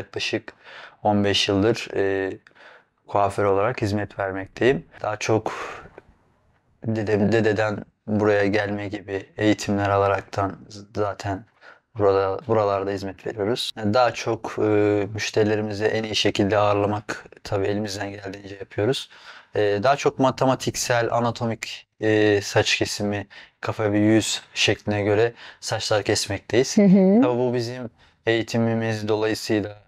yaklaşık 15 yıldır e, kuaför olarak hizmet vermekteyim. Daha çok dedem, dededen buraya gelme gibi eğitimler alaraktan zaten burada buralarda hizmet veriyoruz. Yani daha çok e, müşterilerimizi en iyi şekilde ağırlamak tabii elimizden geldiğince yapıyoruz. E, daha çok matematiksel, anatomik e, saç kesimi, kafa ve yüz şekline göre saçlar kesmekteyiz. Hı hı. Tabii bu bizim eğitimimiz dolayısıyla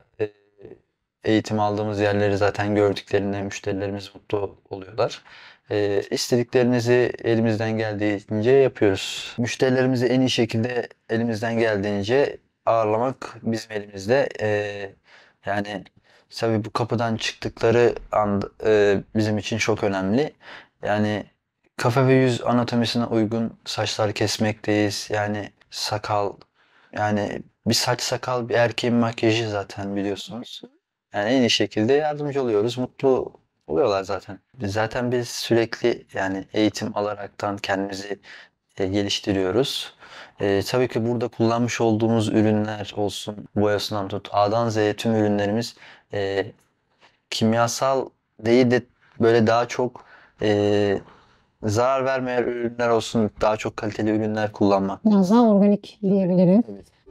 eğitim aldığımız yerleri zaten gördüklerinde müşterilerimiz mutlu oluyorlar. E, istediklerimizi elimizden geldiğince yapıyoruz. Müşterilerimizi en iyi şekilde elimizden geldiğince ağırlamak bizim elimizde. E, yani tabi bu kapıdan çıktıkları an e, bizim için çok önemli. Yani kafa ve yüz anatomisine uygun saçlar kesmekteyiz. Yani sakal yani bir saç sakal bir erkeğin makyajı zaten biliyorsunuz. Yani en iyi şekilde yardımcı oluyoruz. Mutlu oluyorlar zaten. Zaten biz sürekli yani eğitim alaraktan kendimizi e, geliştiriyoruz. E, tabii ki burada kullanmış olduğumuz ürünler olsun, boyasından tut, A'dan Z'ye tüm ürünlerimiz e, kimyasal değil de böyle daha çok e, zarar vermeyen ürünler olsun, daha çok kaliteli ürünler kullanmak. Biraz daha organik diyebilirim. Evet.